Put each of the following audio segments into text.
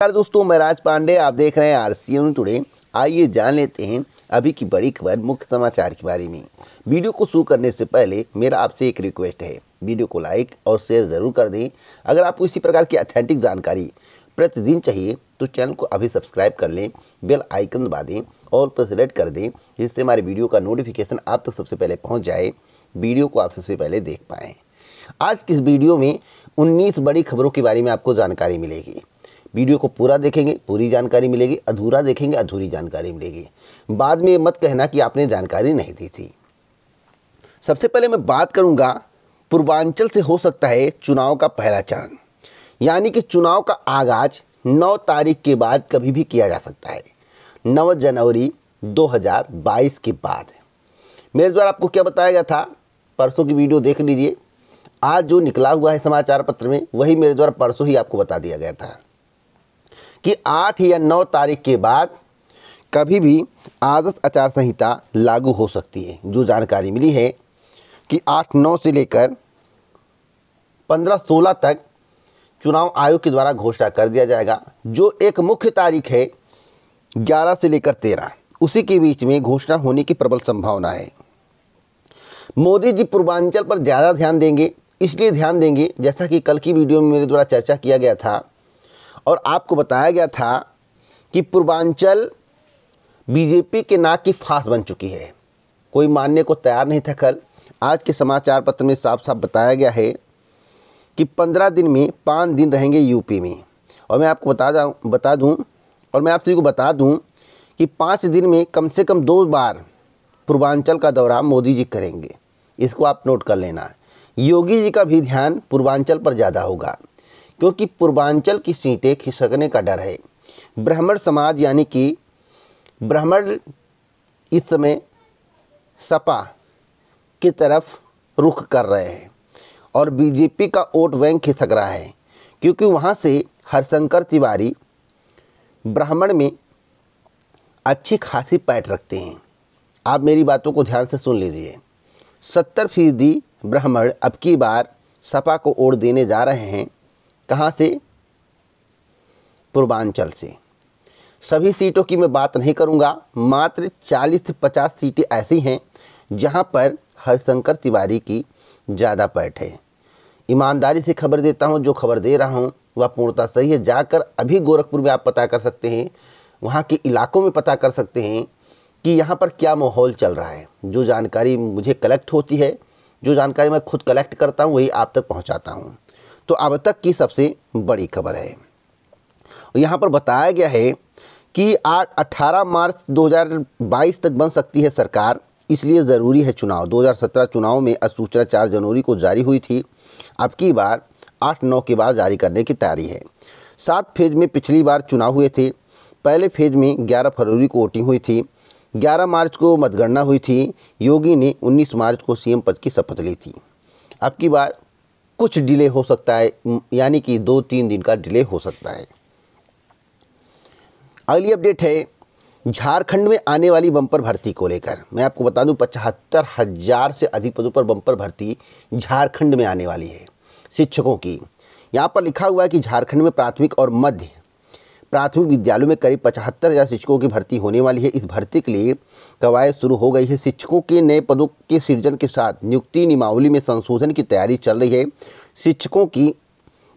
नमस्कार दोस्तों मैं राज पांडे आप देख रहे हैं आर सी टुडे आइए जान लेते हैं अभी की बड़ी खबर मुख्य समाचार के बारे में वीडियो को शुरू करने से पहले मेरा आपसे एक रिक्वेस्ट है वीडियो को लाइक और शेयर ज़रूर कर दें अगर आपको इसी प्रकार की अथेंटिक जानकारी प्रतिदिन चाहिए तो चैनल को अभी सब्सक्राइब कर लें बेल आइकन दबा दें और पर सेलेक्ट कर दें जिससे हमारे वीडियो का नोटिफिकेशन आप तक सबसे पहले पहुँच जाए वीडियो को आप सबसे पहले देख पाएँ आज की इस वीडियो में उन्नीस बड़ी खबरों के बारे में आपको जानकारी मिलेगी वीडियो को पूरा देखेंगे पूरी जानकारी मिलेगी अधूरा देखेंगे अधूरी जानकारी मिलेगी बाद में ये मत कहना कि आपने जानकारी नहीं दी थी सबसे पहले मैं बात करूंगा पूर्वांचल से हो सकता है चुनाव का पहला चरण यानी कि चुनाव का आगाज 9 तारीख के बाद कभी भी किया जा सकता है 9 जनवरी 2022 के बाद मेरे द्वारा आपको क्या बताया गया था परसों की वीडियो देख लीजिए आज जो निकला हुआ है समाचार पत्र में वही मेरे द्वारा परसों ही आपको बता दिया गया था कि आठ या नौ तारीख के बाद कभी भी आदर्श आचार संहिता लागू हो सकती है जो जानकारी मिली है कि आठ नौ से लेकर पंद्रह सोलह तक चुनाव आयोग के द्वारा घोषणा कर दिया जाएगा जो एक मुख्य तारीख है ग्यारह से लेकर तेरह उसी के बीच में घोषणा होने की प्रबल संभावना है मोदी जी पूर्वांचल पर ज़्यादा ध्यान देंगे इसलिए ध्यान देंगे जैसा कि कल की वीडियो में मेरे द्वारा चर्चा किया गया था और आपको बताया गया था कि पूर्वांचल बीजेपी के नाक की फांस बन चुकी है कोई मानने को तैयार नहीं था कल आज के समाचार पत्र में साफ साफ बताया गया है कि पंद्रह दिन में पाँच दिन रहेंगे यूपी में और मैं आपको बता दूँ बता दूँ और मैं आप सभी को बता दूँ कि पाँच दिन में कम से कम दो बार पूर्वांचल का दौरा मोदी जी करेंगे इसको आप नोट कर लेना योगी जी का भी ध्यान पूर्वांचल पर ज़्यादा होगा क्योंकि पूर्वांचल की सीटें खिसकने का डर है ब्राह्मण समाज यानी कि ब्राह्मण इस समय सपा की तरफ रुख कर रहे हैं और बीजेपी का वोट बैंक खिसक रहा है क्योंकि वहाँ से हरशंकर तिवारी ब्राह्मण में अच्छी खासी पैट रखते हैं आप मेरी बातों को ध्यान से सुन लीजिए सत्तर फीसदी ब्राह्मण अब की बार सपा को वोट देने जा रहे हैं कहाँ से पूर्वांचल से सभी सीटों की मैं बात नहीं करूँगा मात्र 40 से 50 सीटें ऐसी हैं जहाँ पर हरिशंकर तिवारी की ज़्यादा पैठ है ईमानदारी से खबर देता हूँ जो खबर दे रहा हूँ वह पूर्णता सही है जाकर अभी गोरखपुर में आप पता कर सकते हैं वहाँ के इलाकों में पता कर सकते हैं कि यहाँ पर क्या माहौल चल रहा है जो जानकारी मुझे कलेक्ट होती है जो जानकारी मैं खुद कलेक्ट करता हूँ वही आप तक पहुँचाता हूँ तो अब तक की सबसे बड़ी खबर है यहाँ पर बताया गया है कि आठ अट्ठारह मार्च 2022 तक बन सकती है सरकार इसलिए ज़रूरी है चुनाव 2017 चुनाव में अधिसूचना चार जनवरी को जारी हुई थी अब की बार आठ नौ के बाद जारी करने की तैयारी है सात फेज में पिछली बार चुनाव हुए थे पहले फेज में 11 फरवरी को वोटिंग हुई थी 11 मार्च को मतगणना हुई थी योगी ने 19 मार्च को सीएम पद की शपथ ली थी अब की बार कुछ डिले हो सकता है यानी कि दो तीन दिन का डिले हो सकता है अगली अपडेट है झारखंड में आने वाली बम्पर भर्ती को लेकर मैं आपको बता दूं पचहत्तर हज़ार से अधिक पदों पर बम्पर भर्ती झारखंड में आने वाली है शिक्षकों की यहाँ पर लिखा हुआ है कि झारखंड में प्राथमिक और मध्य प्राथमिक विद्यालयों में करीब पचहत्तर हज़ार शिक्षकों की भर्ती होने वाली है इस भर्ती के लिए कवायद शुरू हो गई है शिक्षकों के नए पदों के सृजन के साथ नियुक्ति नियमावली में संशोधन की तैयारी चल रही है शिक्षकों की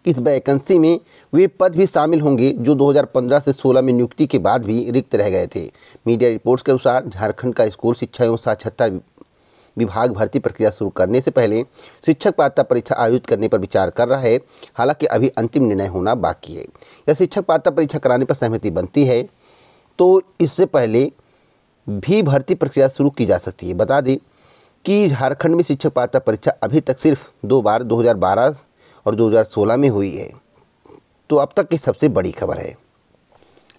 इस वैकेंसी में वे पद भी शामिल होंगे जो 2015 से 16 में नियुक्ति के बाद भी रिक्त रह गए थे मीडिया रिपोर्ट्स के अनुसार झारखंड का स्कूल शिक्षा एवं साक्षरता विभाग भर्ती प्रक्रिया शुरू करने से पहले शिक्षक पात्रता परीक्षा आयोजित करने पर विचार कर रहा है हालांकि अभी अंतिम निर्णय होना बाकी है यदि शिक्षक पात्रता परीक्षा कराने पर सहमति बनती है तो इससे पहले भी भर्ती प्रक्रिया शुरू की जा सकती है बता दें कि झारखंड में शिक्षक पात्रता परीक्षा अभी तक सिर्फ दो बार 2012 और 2016 में हुई है तो अब तक की सबसे बड़ी खबर है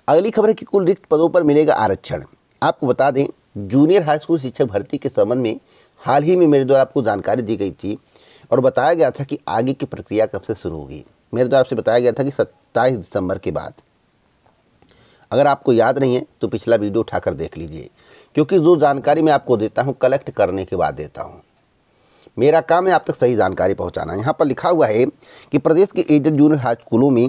अगली खबर है कि कुल रिक्त पदों पर मिलेगा आरक्षण आपको बता दें जूनियर हाई स्कूल शिक्षक भर्ती के संबंध में हाल ही में मेरे द्वारा आपको जानकारी दी गई थी और बताया गया था कि आगे की प्रक्रिया कब से शुरू होगी मेरे द्वारा आपसे बताया गया था कि सत्ताईस दिसंबर के बाद अगर आपको याद नहीं है तो पिछला वीडियो उठाकर देख लीजिए क्योंकि जो जानकारी मैं आपको देता हूँ कलेक्ट करने के बाद देता हूँ मेरा काम है आप तक सही जानकारी पहुँचाना यहाँ पर लिखा हुआ है कि प्रदेश के एडेड जूनियर हाई स्कूलों में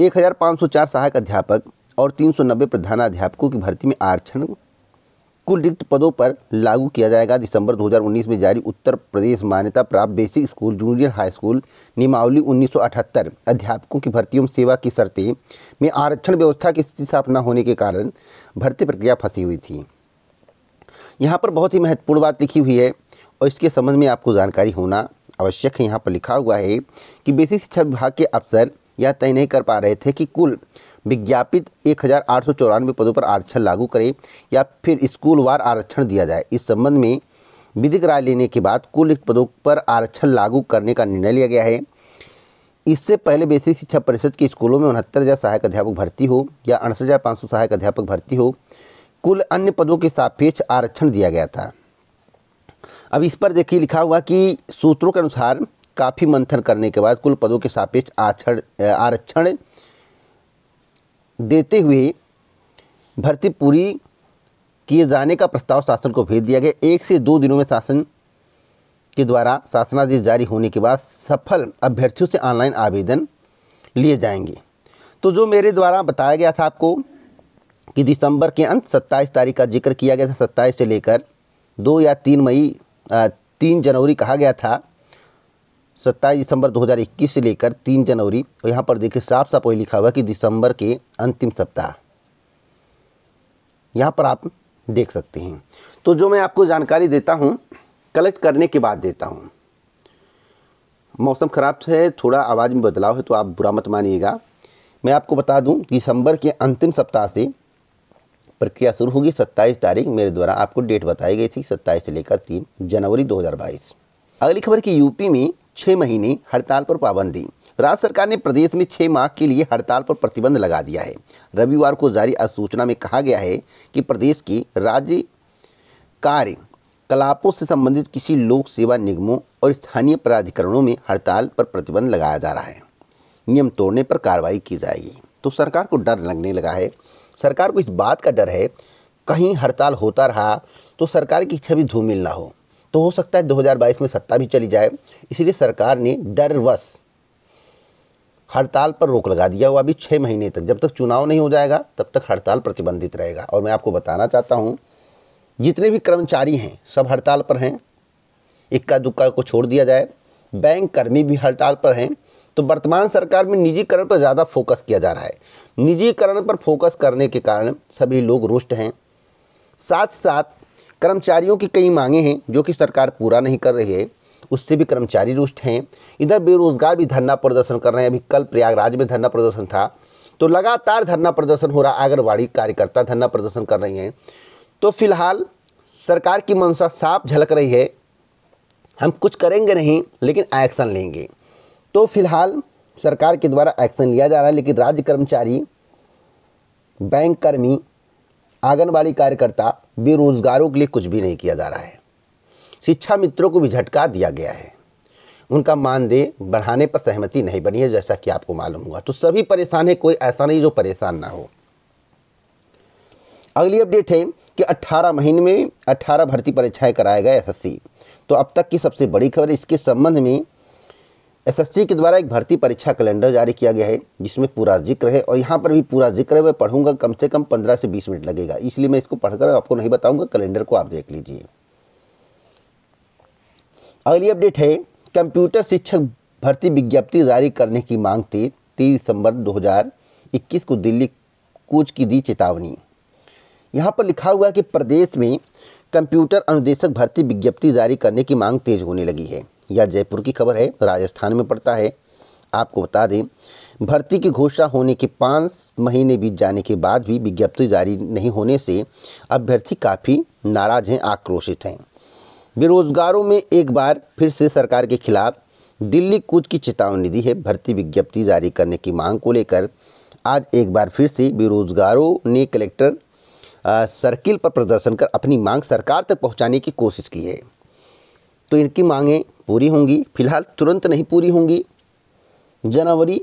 एक हज़ार पाँच सौ चार सहायक अध्यापक और तीन सौ नब्बे प्रधानाध्यापकों की भर्ती में आरक्षण कुल रिक्त पदों पर लागू किया जाएगा दिसंबर 2019 में जारी उत्तर प्रदेश मान्यता प्राप्त basic school junior high school नियमावली 1978 अध्यापकों की भर्ती एवं सेवा की शर्तें में आरक्षण व्यवस्था की स्थिति साफ न होने के कारण भर्ती प्रक्रिया फंसी हुई थी यहाँ पर बहुत ही महत्वपूर्ण बात लिखी हुई है और इसके संबंध में आपको जानकारी होना आवश्यक है यहाँ पर लिखा हुआ है कि बेसिक शिक्षा विभाग के अफसर यह तय नहीं कर पा रहे थे कि कुल विज्ञापित एक पदों पर आरक्षण लागू करें या फिर स्कूलवार आरक्षण दिया जाए इस संबंध में विधिक राय लेने के बाद कुल रिक्त पदों पर आरक्षण लागू करने का निर्णय लिया गया है इससे पहले बेसिक शिक्षा परिषद के स्कूलों में उनहत्तर हज़ार सहायक अध्यापक भर्ती हो या अड़सठ हज़ार पाँच सौ सहायक अध्यापक भर्ती हो कुल अन्य पदों के सापेक्ष आरक्षण दिया गया था अब इस पर देखिए लिखा हुआ कि सूत्रों के अनुसार काफ़ी मंथन करने के बाद कुल पदों के सापेक्ष आरक्षण आरक्षण देते हुए भर्ती पूरी किए जाने का प्रस्ताव शासन को भेज दिया गया एक से दो दिनों में शासन के द्वारा शासनादेश जारी होने के बाद सफल अभ्यर्थियों से ऑनलाइन आवेदन लिए जाएंगे तो जो मेरे द्वारा बताया गया था आपको कि दिसंबर के अंत 27 तारीख का जिक्र किया गया था 27 से लेकर दो या तीन मई तीन जनवरी कहा गया था सत्ताईस दिसंबर 2021 से लेकर 3 जनवरी और यहाँ पर देखिए साफ साफ वही लिखा हुआ है कि दिसंबर के अंतिम सप्ताह यहाँ पर आप देख सकते हैं तो जो मैं आपको जानकारी देता हूँ कलेक्ट करने के बाद देता हूँ मौसम ख़राब है थोड़ा आवाज़ में बदलाव है तो आप बुरा मत मानिएगा मैं आपको बता दूं दिसंबर के अंतिम सप्ताह से प्रक्रिया शुरू होगी 27 तारीख मेरे द्वारा आपको डेट बताई गई थी 27 से लेकर 3 जनवरी 2022 अगली खबर कि यूपी में छः महीने हड़ताल पर पाबंदी राज्य सरकार ने प्रदेश में छः माह के लिए हड़ताल पर प्रतिबंध लगा दिया है रविवार को जारी अधिसूचना में कहा गया है कि प्रदेश की राज्य कार्य कलापों से संबंधित किसी लोक सेवा निगमों और स्थानीय प्राधिकरणों में हड़ताल पर प्रतिबंध लगाया जा रहा है नियम तोड़ने पर कार्रवाई की जाएगी तो सरकार को डर लगने लगा है सरकार को इस बात का डर है कहीं हड़ताल होता रहा तो सरकार की छवि धूमिल ना हो तो हो सकता है 2022 में सत्ता भी चली जाए इसलिए सरकार ने डरवश हड़ताल पर रोक लगा दिया हुआ अभी छः महीने तक जब तक चुनाव नहीं हो जाएगा तब तक हड़ताल प्रतिबंधित रहेगा और मैं आपको बताना चाहता हूँ जितने भी कर्मचारी हैं सब हड़ताल पर हैं इक्का दुक्का को छोड़ दिया जाए बैंक कर्मी भी हड़ताल पर हैं तो वर्तमान सरकार में निजीकरण पर ज़्यादा फोकस किया जा रहा है निजीकरण पर फोकस करने के कारण सभी लोग रुष्ट हैं साथ साथ कर्मचारियों की कई मांगे हैं जो कि सरकार पूरा नहीं कर रही है उससे भी कर्मचारी रुष्ट हैं इधर बेरोजगार भी धरना प्रदर्शन कर रहे हैं अभी कल प्रयागराज में धरना प्रदर्शन था तो लगातार धरना प्रदर्शन हो रहा आंगनबाड़ी कार्यकर्ता धरना प्रदर्शन कर रही हैं तो फिलहाल सरकार की मंशा साफ झलक रही है हम कुछ करेंगे नहीं लेकिन एक्शन लेंगे तो फिलहाल सरकार के द्वारा एक्शन लिया जा रहा है लेकिन राज्य कर्मचारी बैंक कर्मी आंगनबाड़ी कार्यकर्ता बेरोजगारों के लिए कुछ भी नहीं किया जा रहा है शिक्षा मित्रों को भी झटका दिया गया है उनका मानदेय बढ़ाने पर सहमति नहीं बनी है जैसा कि आपको मालूम हुआ तो सभी परेशान है कोई ऐसा नहीं जो परेशान ना हो अगली अपडेट है कि 18 महीने में 18 भर्ती परीक्षाएं कराए गए एस तो अब तक की सबसे बड़ी खबर इसके संबंध में एसएससी के द्वारा एक भर्ती परीक्षा कैलेंडर जारी किया गया है जिसमें पूरा जिक्र है और यहाँ पर भी पूरा जिक्र है मैं पढ़ूंगा कम से कम पंद्रह से बीस मिनट लगेगा इसलिए मैं इसको पढ़कर आपको नहीं बताऊंगा कैलेंडर को आप देख लीजिए अगली अपडेट है कंप्यूटर शिक्षक भर्ती विज्ञप्ति जारी करने की मांग थी तीन दिसंबर दो को दिल्ली कूच की दी चेतावनी यहाँ पर लिखा हुआ है कि प्रदेश में कंप्यूटर अनुदेशक भर्ती विज्ञप्ति जारी करने की मांग तेज होने लगी है या जयपुर की खबर है राजस्थान में पड़ता है आपको बता दें भर्ती की घोषणा होने के पाँच महीने बीत जाने के बाद भी विज्ञप्ति जारी नहीं होने से अभ्यर्थी काफ़ी नाराज़ हैं आक्रोशित हैं बेरोजगारों में एक बार फिर से सरकार के खिलाफ दिल्ली कूच की चेतावनी दी है भर्ती विज्ञप्ति जारी करने की मांग को लेकर आज एक बार फिर से बेरोजगारों ने कलेक्टर सर्किल पर प्रदर्शन कर अपनी मांग सरकार तक पहुंचाने की कोशिश की है तो इनकी मांगें पूरी होंगी फिलहाल तुरंत नहीं पूरी होंगी जनवरी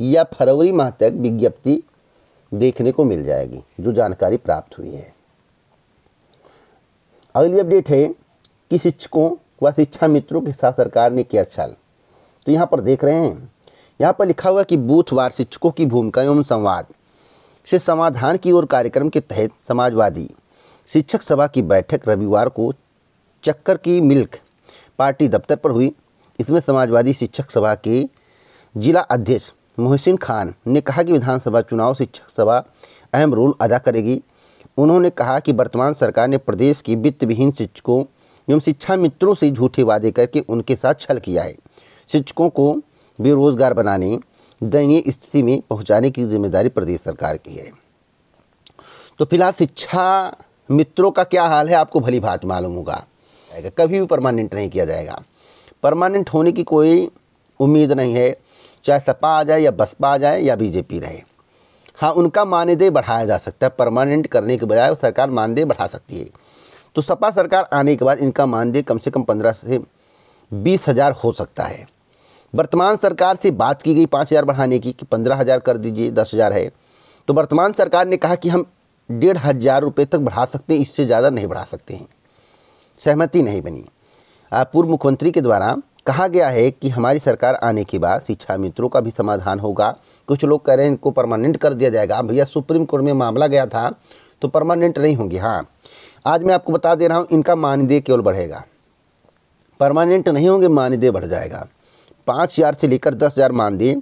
या फरवरी माह तक विज्ञप्ति देखने को मिल जाएगी जो जानकारी प्राप्त हुई है अगली अपडेट है कि शिक्षकों व शिक्षा मित्रों के साथ सरकार ने किया छल तो यहाँ पर देख रहे हैं यहाँ पर लिखा हुआ कि बूथवार शिक्षकों की भूमिका एवं संवाद से समाधान की ओर कार्यक्रम के तहत समाजवादी शिक्षक सभा की बैठक रविवार को चक्कर की मिल्क पार्टी दफ्तर पर हुई इसमें समाजवादी शिक्षक सभा के जिला अध्यक्ष मोहसिन खान ने कहा कि विधानसभा चुनाव शिक्षक सभा अहम रोल अदा करेगी उन्होंने कहा कि वर्तमान सरकार ने प्रदेश की वित्त विहीन शिक्षकों एवं शिक्षा मित्रों से झूठे वादे करके उनके साथ छल किया है शिक्षकों को बेरोजगार बनाने दयनीय स्थिति में पहुंचाने की जिम्मेदारी प्रदेश सरकार की है तो फिलहाल शिक्षा मित्रों का क्या हाल है आपको भली भात मालूम होगा जाएगा कभी भी परमानेंट नहीं किया जाएगा परमानेंट होने की कोई उम्मीद नहीं है चाहे सपा आ जाए या बसपा आ जाए या बीजेपी रहे हाँ उनका मानदेय बढ़ाया जा सकता है परमानेंट करने के बजाय सरकार मानदेय बढ़ा सकती है तो सपा सरकार आने के बाद इनका मानदेय कम से कम पंद्रह से बीस हज़ार हो सकता है वर्तमान सरकार से बात की गई पाँच हज़ार बढ़ाने की कि पंद्रह हज़ार कर दीजिए दस हज़ार है तो वर्तमान सरकार ने कहा कि हम डेढ़ हज़ार रुपये तक बढ़ा सकते हैं इससे ज़्यादा नहीं बढ़ा सकते हैं सहमति नहीं बनी पूर्व मुख्यमंत्री के द्वारा कहा गया है कि हमारी सरकार आने के बाद शिक्षा मित्रों का भी समाधान होगा कुछ लोग कह रहे हैं इनको परमानेंट कर दिया जाएगा भैया सुप्रीम कोर्ट में मामला गया था तो परमानेंट नहीं होंगे हाँ आज मैं आपको बता दे रहा हूँ इनका मानदेय केवल बढ़ेगा परमानेंट नहीं होंगे मानदेय बढ़ जाएगा पाँच हज़ार से लेकर दस हज़ार मानदेय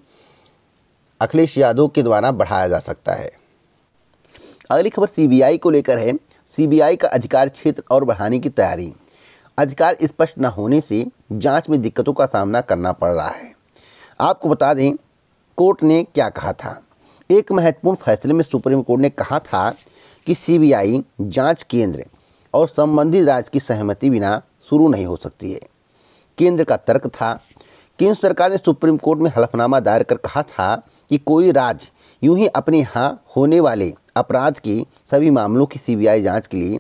अखिलेश यादव के द्वारा बढ़ाया जा सकता है अगली खबर सीबीआई को लेकर है सीबीआई का अधिकार क्षेत्र और बढ़ाने की तैयारी अधिकार स्पष्ट न होने से जांच में दिक्कतों का सामना करना पड़ रहा है आपको बता दें कोर्ट ने क्या कहा था एक महत्वपूर्ण फैसले में सुप्रीम कोर्ट ने कहा था कि सीबीआई जांच केंद्र और संबंधित राज्य की सहमति बिना शुरू नहीं हो सकती है केंद्र का तर्क था केंद्र सरकार ने सुप्रीम कोर्ट में हलफनामा दायर कर कहा था कि कोई राज्य यूं ही अपने यहाँ होने वाले अपराध के सभी मामलों की सीबीआई जांच के लिए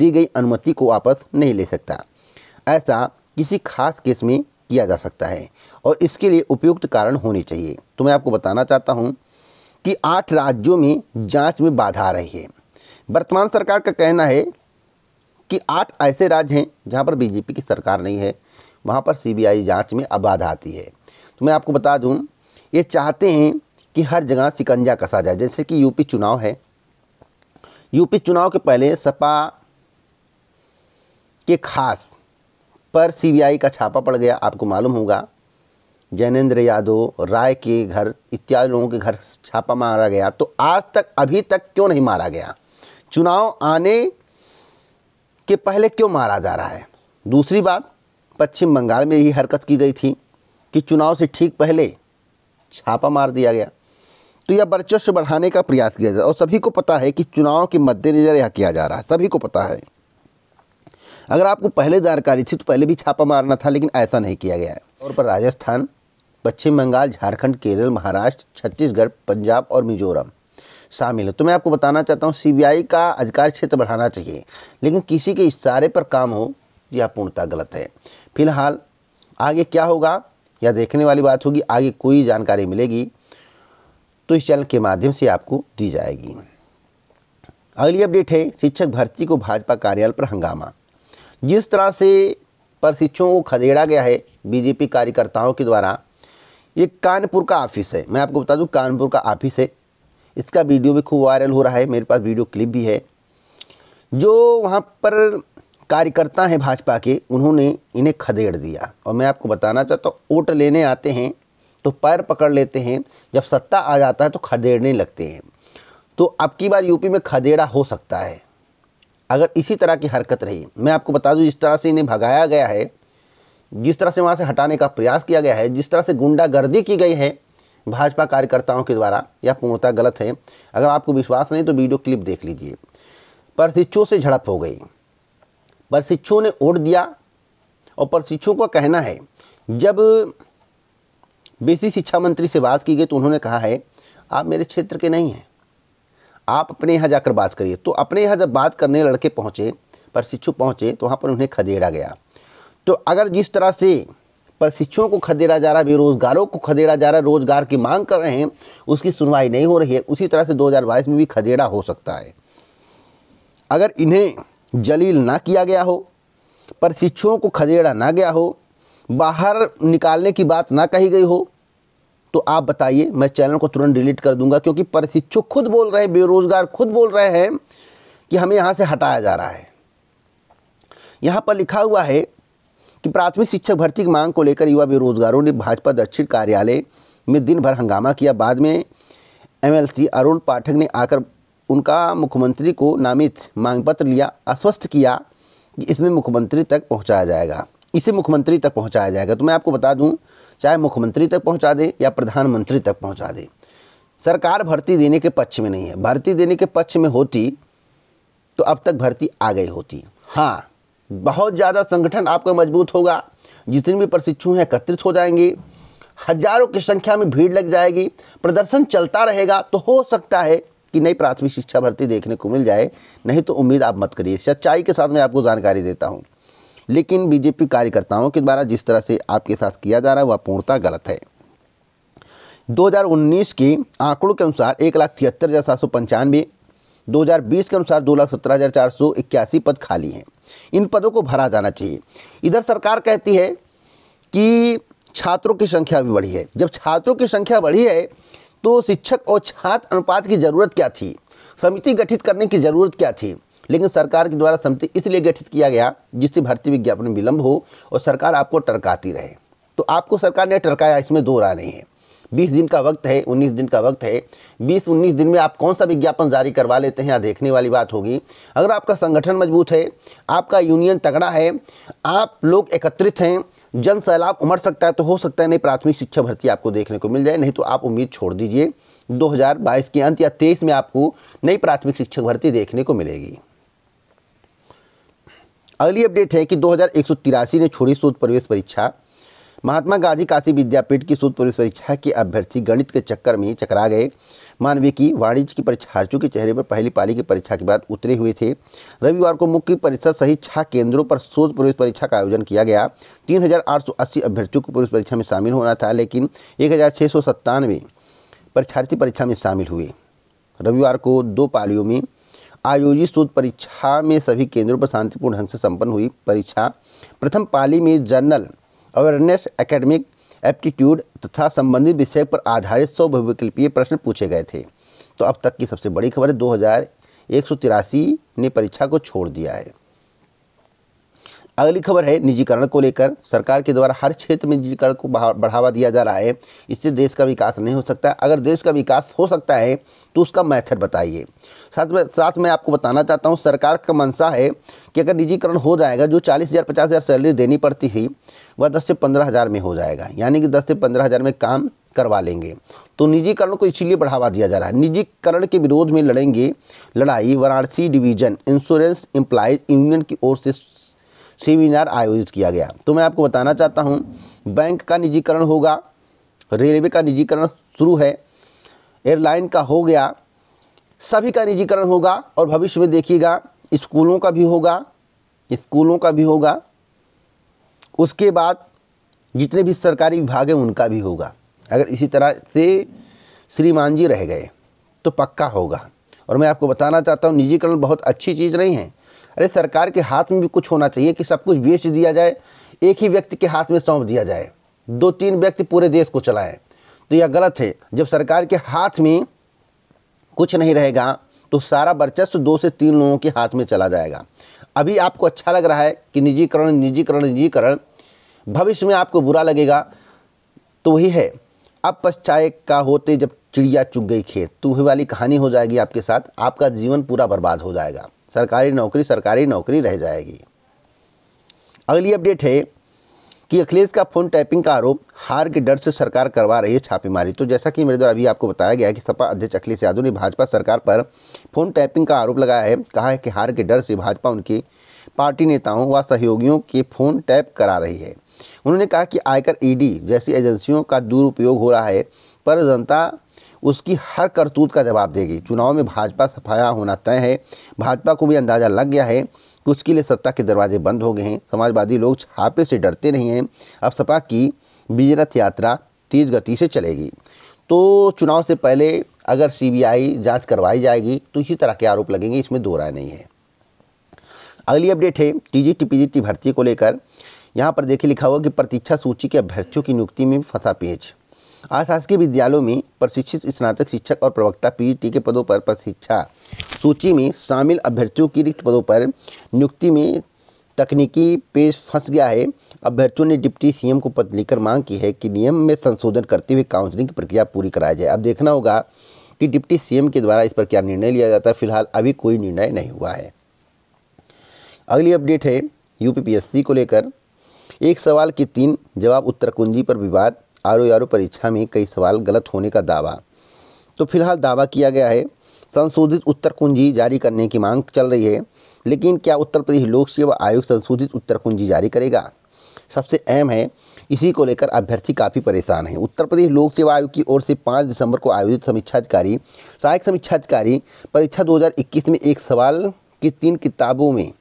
दी गई अनुमति को वापस नहीं ले सकता ऐसा किसी खास केस में किया जा सकता है और इसके लिए उपयुक्त कारण होने चाहिए तो मैं आपको बताना चाहता हूँ कि आठ राज्यों में जांच में बाधा आ रही है वर्तमान सरकार का कहना है कि आठ ऐसे राज्य हैं जहाँ पर बीजेपी की सरकार नहीं है वहाँ पर सीबीआई जांच में अबाधा आती है तो मैं आपको बता दूँ ये चाहते हैं कि हर जगह शिकंजा कसा जाए जैसे कि यूपी चुनाव है यूपी चुनाव के पहले सपा के खास पर सीबीआई का छापा पड़ गया आपको मालूम होगा जैनेन्द्र यादव राय के घर इत्यादि लोगों के घर छापा मारा गया तो आज तक अभी तक क्यों नहीं मारा गया चुनाव आने के पहले क्यों मारा जा रहा है दूसरी बात पश्चिम बंगाल में यही हरकत की गई थी कि चुनाव से ठीक पहले छापा मार दिया गया तो यह वर्चस्व बढ़ाने का प्रयास किया जाए और सभी को पता है कि चुनाव के मद्देनज़र यह किया जा रहा है सभी को पता है अगर आपको पहले जानकारी थी तो पहले भी छापा मारना था लेकिन ऐसा नहीं किया गया है और पर राजस्थान पश्चिम बंगाल झारखंड केरल महाराष्ट्र छत्तीसगढ़ पंजाब और मिजोरम शामिल है तो मैं आपको बताना चाहता हूँ सी का अधिकार क्षेत्र बढ़ाना चाहिए लेकिन किसी के इशारे पर काम हो यह पूर्णता गलत है फिलहाल आगे क्या होगा या देखने वाली बात होगी आगे कोई जानकारी मिलेगी तो इस चैनल के माध्यम से आपको दी जाएगी अगली अपडेट है शिक्षक भर्ती को भाजपा कार्यालय पर हंगामा जिस तरह से प्रशिक्षकों को खदेड़ा गया है बीजेपी कार्यकर्ताओं के द्वारा ये कानपुर का ऑफिस है मैं आपको बता दूं कानपुर का ऑफिस है इसका वीडियो भी खूब वायरल हो रहा है मेरे पास वीडियो क्लिप भी है जो वहाँ पर कार्यकर्ता हैं भाजपा के उन्होंने इन्हें खदेड़ दिया और मैं आपको बताना चाहता हूँ वोट लेने आते हैं तो पैर पकड़ लेते हैं जब सत्ता आ जाता है तो खदेड़ने लगते हैं तो अब की बार यूपी में खदेड़ा हो सकता है अगर इसी तरह की हरकत रही मैं आपको बता दूं जिस तरह से इन्हें भगाया गया है जिस तरह से वहाँ से हटाने का प्रयास किया गया है जिस तरह से गुंडागर्दी की गई है भाजपा कार्यकर्ताओं के द्वारा यह पूर्णता गलत है अगर आपको विश्वास नहीं तो वीडियो क्लिप देख लीजिए प्रशिक्षुओं से झड़प हो गई प्रशिक्षुओं ने ओढ़ दिया और प्रशिक्षुओं का कहना है जब बेसी शिक्षा मंत्री से बात की गई तो उन्होंने कहा है आप मेरे क्षेत्र के नहीं हैं आप अपने यहाँ जाकर बात करिए तो अपने यहाँ जब बात करने लड़के पहुँचे प्रशिक्षु पहुँचे तो वहाँ पर उन्हें खदेड़ा गया तो अगर जिस तरह से प्रशिक्षुओं को खदेड़ा जा रहा है बेरोजगारों को खदेड़ा जा रहा है रोजगार की मांग कर रहे हैं उसकी सुनवाई नहीं हो रही है उसी तरह से 2022 में भी खदेड़ा हो सकता है अगर इन्हें जलील ना किया गया हो प्रशिक्षुओं को खदेड़ा ना गया हो बाहर निकालने की बात ना कही गई हो तो आप बताइए मैं चैनल को तुरंत डिलीट कर दूंगा क्योंकि प्रशिक्षक खुद बोल रहे हैं बेरोज़गार खुद बोल रहे हैं कि हमें यहाँ से हटाया जा रहा है यहाँ पर लिखा हुआ है कि प्राथमिक शिक्षक भर्ती की मांग को लेकर युवा बेरोजगारों ने भाजपा दक्षिण कार्यालय में दिन भर हंगामा किया बाद में एमएलसी अरुण पाठक ने आकर उनका मुख्यमंत्री को नामित मांग पत्र लिया आश्वस्त किया कि इसमें मुख्यमंत्री तक पहुंचाया जाएगा इसे मुख्यमंत्री तक पहुंचाया जाएगा तो मैं आपको बता दूं चाहे मुख्यमंत्री तक पहुंचा दें या प्रधानमंत्री तक पहुंचा दें सरकार भर्ती देने के पक्ष में नहीं है भर्ती देने के पक्ष में होती तो अब तक भर्ती आ गई होती हाँ बहुत ज़्यादा संगठन आपका मजबूत होगा जितने भी प्रशिक्षु हैं एकत्रित हो जाएंगे हजारों की संख्या में भीड़ लग जाएगी प्रदर्शन चलता रहेगा तो हो सकता है कि नई प्राथमिक शिक्षा भर्ती देखने को मिल जाए नहीं तो उम्मीद आप मत करिए सच्चाई के साथ मैं आपको जानकारी देता हूँ लेकिन बीजेपी कार्यकर्ताओं के द्वारा जिस तरह से आपके साथ किया जा रहा है वह पूर्णतः गलत है 2019 के आंकड़ों के अनुसार एक लाख तिहत्तर हज़ार सात सौ पंचानवे दो के अनुसार दो लाख सत्रह हज़ार चार सौ इक्यासी पद खाली हैं इन पदों को भरा जाना चाहिए इधर सरकार कहती है कि छात्रों की संख्या भी बढ़ी है जब छात्रों की संख्या बढ़ी है तो शिक्षक और छात्र अनुपात की ज़रूरत क्या थी समिति गठित करने की ज़रूरत क्या थी लेकिन सरकार के द्वारा समिति इसलिए गठित किया गया जिससे भर्ती विज्ञापन में विलंब हो और सरकार आपको टरकाती रहे तो आपको सरकार ने टरकाया इसमें दो राय नहीं है बीस दिन का वक्त है उन्नीस दिन का वक्त है बीस उन्नीस दिन में आप कौन सा विज्ञापन जारी करवा लेते हैं यहाँ देखने वाली बात होगी अगर आपका संगठन मजबूत है आपका यूनियन तगड़ा है आप लोग एकत्रित हैं जन सैलाब उमड़ सकता है तो हो सकता है नहीं प्राथमिक शिक्षा भर्ती आपको देखने को मिल जाए नहीं तो आप उम्मीद छोड़ दीजिए 2022 के अंत या तेईस में आपको नई प्राथमिक शिक्षक भर्ती देखने को मिलेगी अगली अपडेट है कि दो ने छोड़ी शोध प्रवेश परीक्षा महात्मा गांधी काशी विद्यापीठ की शोध प्रवेश परीक्षा के अभ्यर्थी गणित के चक्कर में चकरा गए की वाणिज्य की परीक्षार्थियों के चेहरे पर पहली पाली की परीक्षा के बाद उतरे हुए थे रविवार को मुख्य परिषद सहित छह केंद्रों पर शोध प्रवेश परीक्षा का आयोजन किया गया 3,880 अभ्यर्थियों को प्रवेश परीक्षा में शामिल होना था लेकिन एक परीक्षार्थी परीक्षा में शामिल हुए रविवार को दो पालियों में आयोजित शोध परीक्षा में सभी केंद्रों पर शांतिपूर्ण ढंग से संपन्न हुई परीक्षा प्रथम पाली में जनरल अवेयरनेस एकेडमिक एप्टीट्यूड तथा संबंधित विषय पर आधारित सौ भविकल्पीय प्रश्न पूछे गए थे तो अब तक की सबसे बड़ी खबर है दो ने परीक्षा को छोड़ दिया है अगली खबर है निजीकरण को लेकर सरकार के द्वारा हर क्षेत्र में निजीकरण को बढ़ावा दिया जा रहा है इससे देश का विकास नहीं हो सकता अगर देश का विकास हो सकता है तो उसका मैथड बताइए साथ में साथ में आपको बताना चाहता हूँ सरकार का मंशा है कि अगर निजीकरण हो जाएगा जो चालीस हज़ार पचास हज़ार सैलरी देनी पड़ती है वह दस से पंद्रह हज़ार में हो जाएगा यानी कि दस से पंद्रह हज़ार में काम करवा लेंगे तो निजीकरण को इसीलिए बढ़ावा दिया जा रहा है निजीकरण के विरोध में लड़ेंगे लड़ाई Varanasi division insurance employees union की ओर से सेमिनार आयोजित किया गया तो मैं आपको बताना चाहता हूँ बैंक का निजीकरण होगा रेलवे का निजीकरण शुरू है एयरलाइन का हो गया सभी का निजीकरण होगा और भविष्य में देखिएगा स्कूलों का भी होगा स्कूलों का भी होगा उसके बाद जितने भी सरकारी विभाग हैं उनका भी होगा अगर इसी तरह से श्रीमान जी रह गए तो पक्का होगा और मैं आपको बताना चाहता हूँ निजीकरण बहुत अच्छी चीज़ नहीं है अरे सरकार के हाथ में भी कुछ होना चाहिए कि सब कुछ बेच दिया जाए एक ही व्यक्ति के हाथ में सौंप दिया जाए दो तीन व्यक्ति पूरे देश को चलाएं तो यह गलत है जब सरकार के हाथ में कुछ नहीं रहेगा तो सारा वर्चस्व दो से तीन लोगों के हाथ में चला जाएगा अभी आपको अच्छा लग रहा है कि निजीकरण निजीकरण निजीकरण भविष्य में आपको बुरा लगेगा तो वही है अब पश्चाय का होते जब चिड़िया चुग गई खेत तो वही वाली कहानी हो जाएगी आपके साथ आपका जीवन पूरा बर्बाद हो जाएगा सरकारी नौकरी सरकारी नौकरी रह जाएगी अगली अपडेट है कि अखिलेश का फ़ोन टैपिंग का आरोप हार के डर से सरकार करवा रही है छापेमारी तो जैसा कि मेरे द्वारा अभी आपको बताया गया है कि सपा अध्यक्ष अखिलेश यादव ने भाजपा सरकार पर फ़ोन टैपिंग का आरोप लगाया है कहा है कि हार के डर से भाजपा उनके पार्टी नेताओं व सहयोगियों के फ़ोन टैप करा रही है उन्होंने कहा कि आयकर ईडी जैसी एजेंसियों का दुरुपयोग हो रहा है पर जनता उसकी हर करतूत का जवाब देगी चुनाव में भाजपा सफाया होना तय है भाजपा को भी अंदाज़ा लग गया है कि उसके लिए सत्ता के दरवाजे बंद हो गए हैं समाजवादी लोग छापे से डरते नहीं हैं अब सपा की विजयरथ यात्रा तेज़ गति से चलेगी तो चुनाव से पहले अगर सीबीआई जांच करवाई जाएगी तो इसी तरह के आरोप लगेंगे इसमें दो राय नहीं है अगली अपडेट है टी जी भर्ती को लेकर यहाँ पर देखिए लिखा हुआ कि प्रतीक्षा सूची के अभ्यर्थियों की नियुक्ति में फंसा पेच अशासकीय विद्यालयों में प्रशिक्षित स्नातक शिक्षक और प्रवक्ता पीईटी के पदों पर प्रशिक्षा सूची में शामिल अभ्यर्थियों की रिक्त पदों पर नियुक्ति में तकनीकी पेश फंस गया है अभ्यर्थियों ने डिप्टी सीएम को पत्र लिखकर मांग की है कि नियम में संशोधन करते हुए काउंसलिंग की प्रक्रिया पूरी कराई जाए अब देखना होगा कि डिप्टी सीएम के द्वारा इस पर क्या निर्णय लिया जाता है फिलहाल अभी कोई निर्णय नहीं हुआ है अगली अपडेट है यूपीपीएससी को लेकर एक सवाल के तीन जवाब उत्तर कुंजी पर विवाद आर ओ आर ओ परीक्षा में कई सवाल गलत होने का दावा तो फिलहाल दावा किया गया है संशोधित उत्तर कुंजी जारी करने की मांग चल रही है लेकिन क्या उत्तर प्रदेश लोक सेवा आयोग संशोधित उत्तर कुंजी जारी करेगा सबसे अहम है इसी को लेकर अभ्यर्थी काफ़ी परेशान हैं उत्तर प्रदेश लोक सेवा आयोग की ओर से 5 दिसंबर को आयोजित समीक्षाधिकारी सहायक समीक्षाधिकारी परीक्षा 2021 में एक सवाल की तीन किताबों में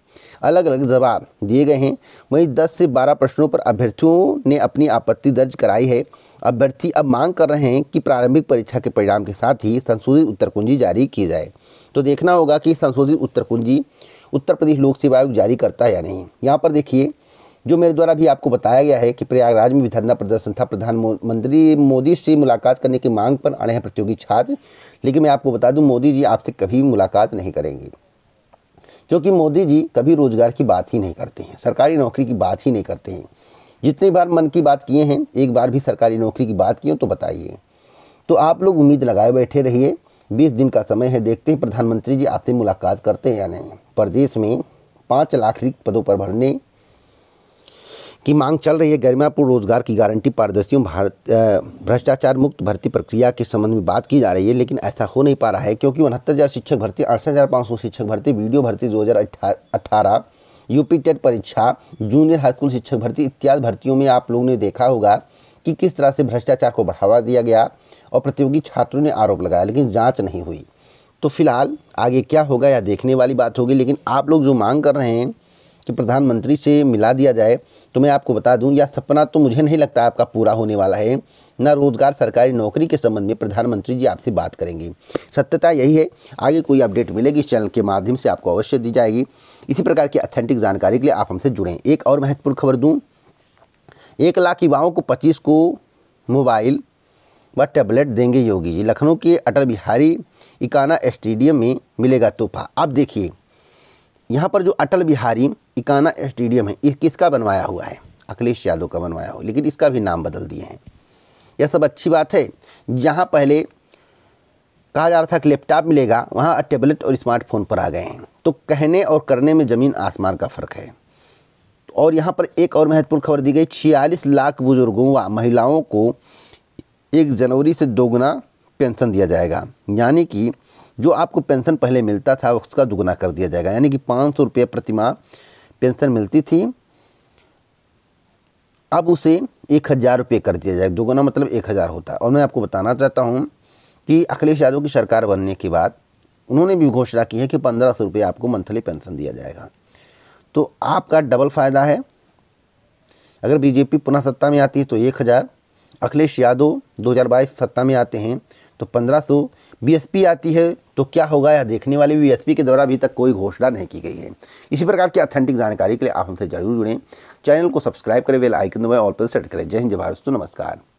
अलग अलग जवाब दिए गए हैं वहीं 10 से 12 प्रश्नों पर अभ्यर्थियों ने अपनी आपत्ति दर्ज कराई है अभ्यर्थी अब मांग कर रहे हैं कि प्रारंभिक परीक्षा के परिणाम के साथ ही संशोधित उत्तर कुंजी जारी की जाए तो देखना होगा कि संशोधित उत्तर कुंजी उत्तर प्रदेश लोक सेवा आयोग जारी करता है या नहीं यहाँ पर देखिए जो मेरे द्वारा भी आपको बताया गया है कि प्रयागराज में भी धरना प्रदर्शन था प्रधानमंत्री मोदी से मुलाकात करने की मांग पर अड़े हैं प्रतियोगी छात्र लेकिन मैं आपको बता दूं मोदी जी आपसे कभी मुलाकात नहीं करेंगे क्योंकि मोदी जी कभी रोज़गार की बात ही नहीं करते हैं सरकारी नौकरी की बात ही नहीं करते हैं जितनी बार मन की बात किए हैं एक बार भी सरकारी नौकरी की बात किए तो बताइए तो आप लोग उम्मीद लगाए बैठे रहिए बीस दिन का समय है देखते हैं प्रधानमंत्री जी आपसे मुलाकात करते हैं या नहीं प्रदेश में पाँच लाख रिक्त पदों पर भरने की मांग चल रही है गरिमापूर्ण रोजगार की गारंटी पारदर्शियों भारत भ्रष्टाचार मुक्त भर्ती प्रक्रिया के संबंध में बात की जा रही है लेकिन ऐसा हो नहीं पा रहा है क्योंकि उनहत्तर शिक्षक भर्ती अड़सठ शिक्षक भर्ती वीडियो भर्ती दो हज़ार यूपी टेट परीक्षा जूनियर हाईस्कूल शिक्षक भर्ती इत्यादि भर्तियों में आप लोगों ने देखा होगा कि किस तरह से भ्रष्टाचार को बढ़ावा दिया गया और प्रतियोगी छात्रों ने आरोप लगाया लेकिन जांच नहीं हुई तो फिलहाल आगे क्या होगा या देखने वाली बात होगी लेकिन आप लोग जो मांग कर रहे हैं के प्रधानमंत्री से मिला दिया जाए तो मैं आपको बता दूं यह सपना तो मुझे नहीं लगता आपका पूरा होने वाला है न रोजगार सरकारी नौकरी के संबंध में प्रधानमंत्री जी आपसे बात करेंगे सत्यता यही है आगे कोई अपडेट मिलेगी इस चैनल के माध्यम से आपको अवश्य दी जाएगी इसी प्रकार की अथेंटिक जानकारी के लिए आप हमसे जुड़ें एक और महत्वपूर्ण खबर दूँ एक लाख युवाओं को पच्चीस को मोबाइल व टैबलेट देंगे योगी जी लखनऊ के अटल बिहारी इकाना स्टेडियम में मिलेगा तोहफा आप देखिए यहाँ पर जो अटल बिहारी इकाना स्टेडियम है ये किसका बनवाया हुआ है अखिलेश यादव का बनवाया हुआ लेकिन इसका भी नाम बदल दिए हैं यह सब अच्छी बात है जहाँ पहले कहा जा रहा था कि लैपटॉप मिलेगा वहाँ टेबलेट और स्मार्टफोन पर आ गए हैं तो कहने और करने में ज़मीन आसमान का फ़र्क है और यहाँ पर एक और महत्वपूर्ण खबर दी गई छियालीस लाख बुजुर्गों व महिलाओं को एक जनवरी से दोगुना पेंशन दिया जाएगा यानी कि जो आपको पेंशन पहले मिलता था उसका दोगुना कर दिया जाएगा यानी कि पाँच सौ रुपये प्रतिमा पेंशन मिलती थी अब उसे एक हज़ार रुपये कर दिया जाए दोगुना मतलब एक हज़ार होता है और मैं आपको बताना चाहता हूँ कि अखिलेश यादव की सरकार बनने के बाद उन्होंने भी घोषणा की है कि पंद्रह सौ रुपये आपको मंथली पेंशन दिया जाएगा तो आपका डबल फ़ायदा है अगर बीजेपी पुनः सत्ता में आती है तो एक हज़ार अखिलेश यादव दो सत्ता में आते हैं तो पंद्रह सौ बीएसपी आती है तो क्या होगा यह देखने वाले बीएसपी के द्वारा अभी तक कोई घोषणा नहीं की गई है इसी प्रकार की ऑथेंटिक जानकारी के लिए आप हमसे जरूर जुड़ें चैनल को सब्सक्राइब करें बेल आइकन दबाएं और पर सेट करें जय हिंद जवाहर नमस्कार